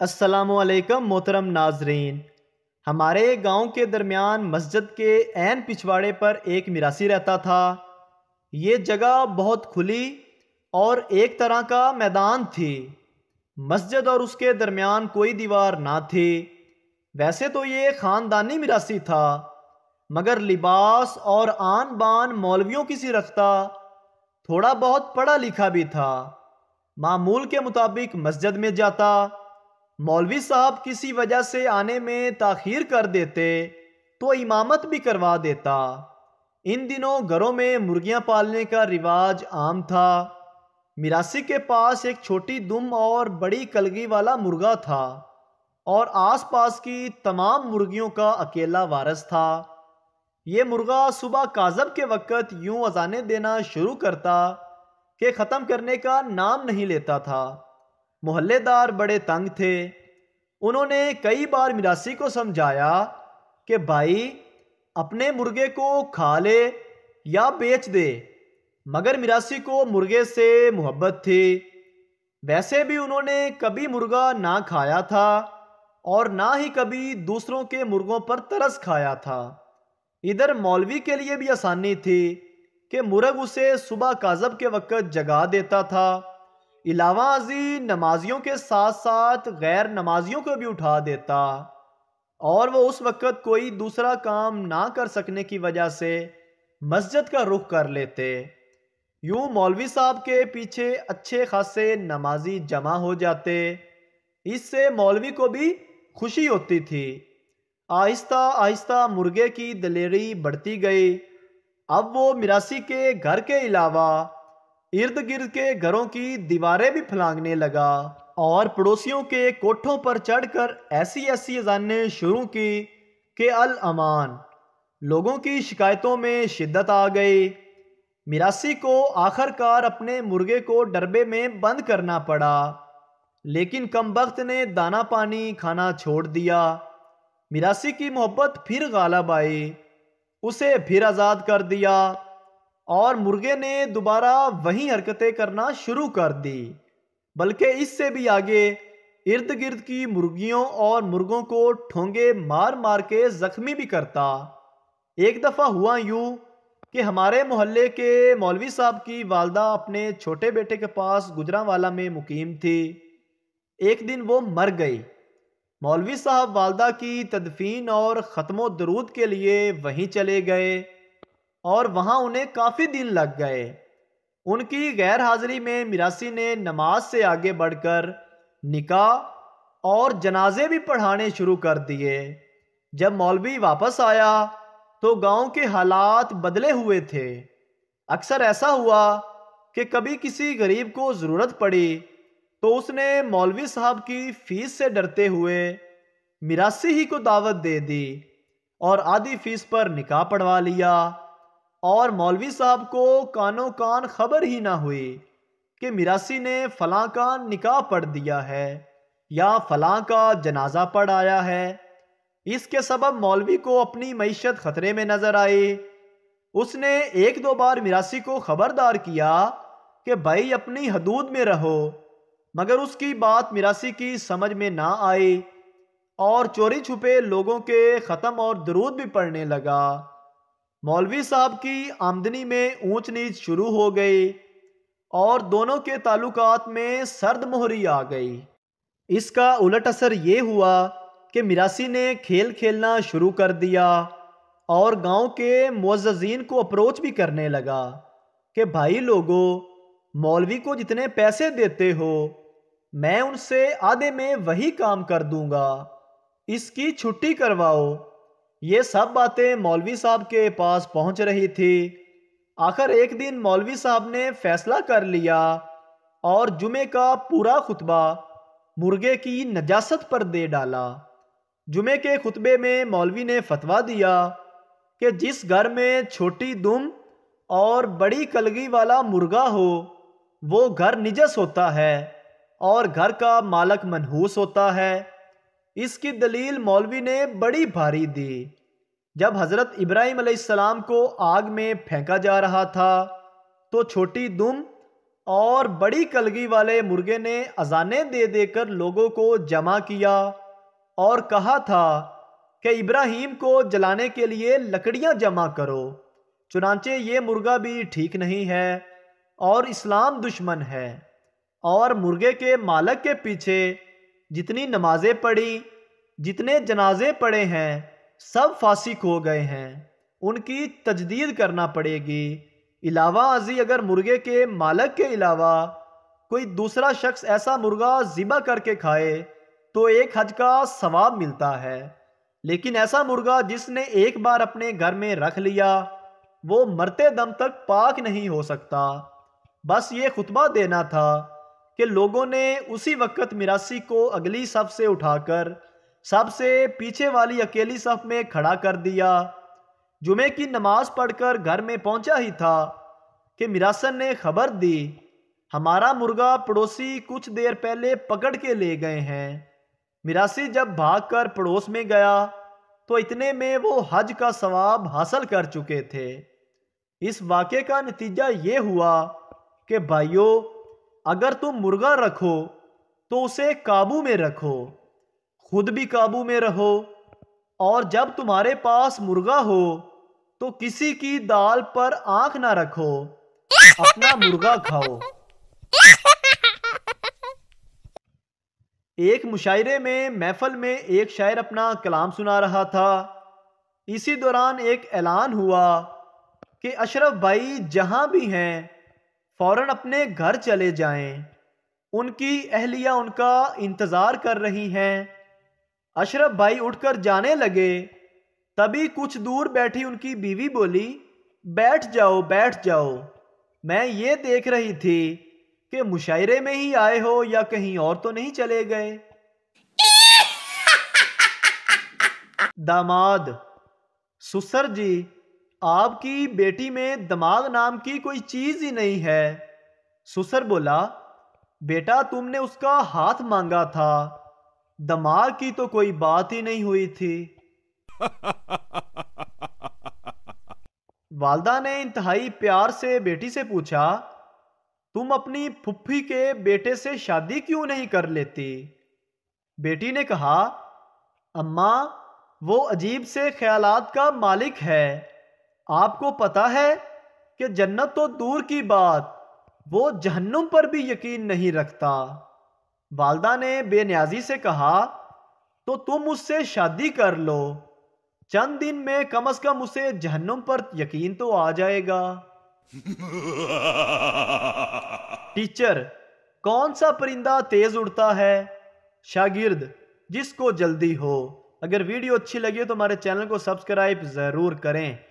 असलकम मोहतरम नाजरीन हमारे गांव के दरमियान मस्जिद के एन पिछवाड़े पर एक मिरासी रहता था ये जगह बहुत खुली और एक तरह का मैदान थी मस्जिद और उसके दरमियान कोई दीवार ना थी वैसे तो ये ख़ानदानी मिरासी था मगर लिबास और आन बान मौलवियों की सी रखता थोड़ा बहुत पढ़ा लिखा भी था मामूल के मुताबिक मस्जिद में जाता मौलवी साहब किसी वजह से आने में ताखीर कर देते तो इमामत भी करवा देता इन दिनों घरों में मुर्गियां पालने का रिवाज आम था मिरासी के पास एक छोटी दुम और बड़ी कलगी वाला मुर्गा था और आसपास की तमाम मुर्गियों का अकेला वारस था ये मुर्गा सुबह काजब के वक़्त यूं अजाने देना शुरू करता कि ख़त्म करने का नाम नहीं लेता था मोहल्लेदार बड़े तंग थे उन्होंने कई बार मिरासी को समझाया कि भाई अपने मुर्गे को खा ले या बेच दे मगर मिरासी को मुर्गे से मोहब्बत थी वैसे भी उन्होंने कभी मुर्गा ना खाया था और ना ही कभी दूसरों के मुर्गों पर तरस खाया था इधर मौलवी के लिए भी आसानी थी कि मुर्ग उसे सुबह काजब के वक़्त जगा देता था इलावा अजी नमाजियों के साथ साथ गैर नमाजियों को भी उठा देता और वो उस वक़्त कोई दूसरा काम ना कर सकने की वजह से मस्जिद का रुख कर लेते यूं मौलवी साहब के पीछे अच्छे खासे नमाजी जमा हो जाते इससे मौलवी को भी खुशी होती थी आहिस्ता आहिस्ता मुर्गे की दलेरी बढ़ती गई अब वो मिरासी के घर के अलावा इर्द गिर्द के घरों की दीवारें भी फलांगने लगा और पड़ोसियों के कोठों पर चढ़कर ऐसी ऐसी अजानें शुरू की कि अल अमान लोगों की शिकायतों में शिद्दत आ गई मिरासी को आखिरकार अपने मुर्गे को डरबे में बंद करना पड़ा लेकिन कम वक्त ने दाना पानी खाना छोड़ दिया मिरासी की मोहब्बत फिर गालब आई उसे फिर आज़ाद कर दिया और मुर्गे ने दोबारा वही हरकतें करना शुरू कर दी बल्कि इससे भी आगे इर्द गिर्द की मुर्गियों और मुर्गों को ठोंगे मार मार के जख्मी भी करता एक दफ़ा हुआ यूं कि हमारे मोहल्ले के मौलवी साहब की वालदा अपने छोटे बेटे के पास गुजरावाला में मुकीम थी एक दिन वो मर गई मौलवी साहब वालदा की तदफीन और ख़त्म दरूद के लिए वहीं चले गए और वहां उन्हें काफ़ी दिन लग गए उनकी गैर हाजिरी में मिरासी ने नमाज से आगे बढ़कर निकाह और जनाजे भी पढ़ाने शुरू कर दिए जब मौलवी वापस आया तो गांव के हालात बदले हुए थे अक्सर ऐसा हुआ कि कभी किसी गरीब को ज़रूरत पड़ी तो उसने मौलवी साहब की फीस से डरते हुए मिरासी ही को दावत दे दी और आधी फीस पर निकाह पढ़वा लिया और मौलवी साहब को कानो कान खबर ही ना हुई कि मिरासी ने फलां का निकाह पढ़ दिया है या फलां का जनाजा पढ़ आया है इसके सबब मौलवी को अपनी मीशत खतरे में नजर आई उसने एक दो बार मिरासी को खबरदार किया कि भाई अपनी हदूद में रहो मगर उसकी बात मिरासी की समझ में ना आई और चोरी छुपे लोगों के ख़त्म और दरूद भी पढ़ने लगा मौलवी साहब की आमदनी में ऊंच नीच शुरू हो गई और दोनों के ताल्लुक में सर्द मोहरी आ गई इसका उलट असर ये हुआ कि मिरासी ने खेल खेलना शुरू कर दिया और गांव के मोजीन को अप्रोच भी करने लगा कि भाई लोगों मौलवी को जितने पैसे देते हो मैं उनसे आधे में वही काम कर दूंगा इसकी छुट्टी करवाओ ये सब बातें मौलवी साहब के पास पहुंच रही थी आखिर एक दिन मौलवी साहब ने फैसला कर लिया और जुमे का पूरा खुतबा मुर्गे की नजासत पर दे डाला जुमे के खुतबे में मौलवी ने फतवा दिया कि जिस घर में छोटी दुम और बड़ी कलगी वाला मुर्गा हो वो घर निजस होता है और घर का मालक मनहूस होता है इसकी दलील मौलवी ने बड़ी भारी दी जब हज़रत इब्राहिम अलैहिस्सलाम को आग में फेंका जा रहा था तो छोटी दुम और बड़ी कलगी वाले मुर्गे ने अजाने दे देकर लोगों को जमा किया और कहा था कि इब्राहिम को जलाने के लिए लकड़ियां जमा करो चुनाचे ये मुर्गा भी ठीक नहीं है और इस्लाम दुश्मन है और मुर्गे के मालक के पीछे जितनी नमाजें पढ़ी जितने जनाजे पड़े हैं सब फासिक हो गए हैं उनकी तजदीद करना पड़ेगी इलावा अजी अगर मुर्गे के मालक के अलावा कोई दूसरा शख्स ऐसा मुर्गा ज़िबा करके खाए तो एक हज का सवाब मिलता है लेकिन ऐसा मुर्गा जिसने एक बार अपने घर में रख लिया वो मरते दम तक पाक नहीं हो सकता बस ये खुतबा देना था कि लोगों ने उसी वक्त मिरासी को अगली सफ से उठाकर सबसे पीछे वाली अकेली सफ में खड़ा कर दिया जुमे की नमाज पढ़कर घर में पहुंचा ही था कि मिरासन ने खबर दी हमारा मुर्गा पड़ोसी कुछ देर पहले पकड़ के ले गए हैं मिरासी जब भागकर पड़ोस में गया तो इतने में वो हज का सवाब हासिल कर चुके थे इस वाक्य का नतीजा ये हुआ कि भाइयों अगर तुम मुर्गा रखो तो उसे काबू में रखो खुद भी काबू में रहो और जब तुम्हारे पास मुर्गा हो तो किसी की दाल पर आंख ना रखो अपना मुर्गा खाओ एक मुशायरे में महफल में एक शायर अपना कलाम सुना रहा था इसी दौरान एक ऐलान हुआ कि अशरफ भाई जहां भी हैं फौरन अपने घर चले जाएं। उनकी अहलिया उनका इंतज़ार कर रही हैं अशरफ भाई उठकर जाने लगे तभी कुछ दूर बैठी उनकी बीवी बोली बैठ जाओ बैठ जाओ मैं ये देख रही थी कि मुशायरे में ही आए हो या कहीं और तो नहीं चले गए दामाद सुसर जी आपकी बेटी में दमाग नाम की कोई चीज ही नहीं है सुसर बोला बेटा तुमने उसका हाथ मांगा था दमाग की तो कोई बात ही नहीं हुई थी वालदा ने इंतहाई प्यार से बेटी से पूछा तुम अपनी फुफ्फी के बेटे से शादी क्यों नहीं कर लेती बेटी ने कहा अम्मा वो अजीब से ख्यालात का मालिक है आपको पता है कि जन्नत तो दूर की बात वो जहन्नुम पर भी यकीन नहीं रखता वालदा ने बेन्याजी से कहा तो तुम उससे शादी कर लो चंद दिन में कम अज कम उसे जहन्नुम पर यकीन तो आ जाएगा टीचर कौन सा परिंदा तेज उड़ता है शागिर्द जिसको जल्दी हो अगर वीडियो अच्छी लगी तो हमारे चैनल को सब्सक्राइब ज़रूर करें